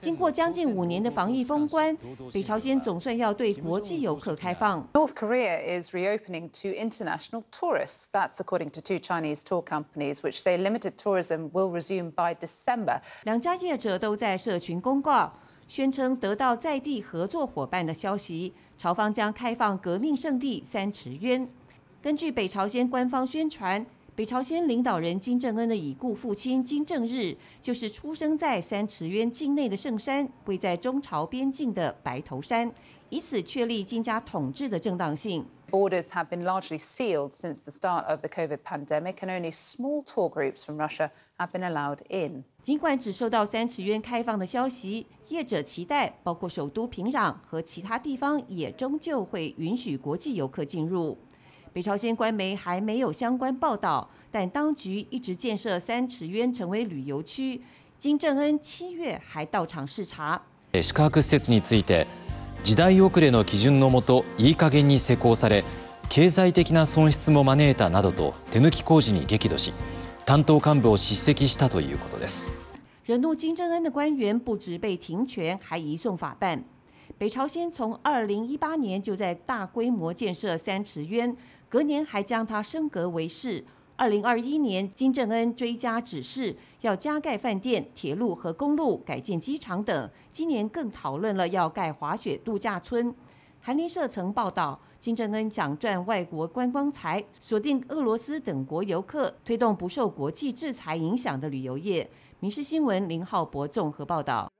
经过将近五年的防疫封关，北朝鲜总算要对国际游客开放。两家业者都在社群公告，宣称得到在地合作伙伴的消息，朝方将开放革命圣地三池渊。根据北朝鲜官方宣传。北朝鲜领导人金正恩的已故父亲金正日就是出生在三池渊境内的圣山，位在中朝边境的白头山，以此确立金家统治的正当性。Orders have been largely sealed since the start of the COVID pandemic, and only small tour groups from Russia have been allowed in. 尽管只收到三池渊开放的消息，业者期待包括首都平壤和其他地方也终究会允许国际游客进入。北朝鲜官媒还没有相关报道，但当局一直建设三池渊成为旅游区。金正恩七月还到场视察。宿泊施設について時代遅れの基準のもといい加減に施工され、経済的な損失も招いたなどと手抜き工事に激怒し、担当幹部を叱責したということです。惹怒金正恩的官员不止被停权，还移送法办。北朝鲜从二零一八年就在大规模建设三池渊，隔年还将它升格为市。二零二一年，金正恩追加指示，要加盖饭店、铁路和公路，改建机场等。今年更讨论了要盖滑雪度假村。韩联社曾报道，金正恩想赚外国观光财，锁定俄罗斯等国游客，推动不受国际制裁影响的旅游业。《民事新闻》林浩博综合报道。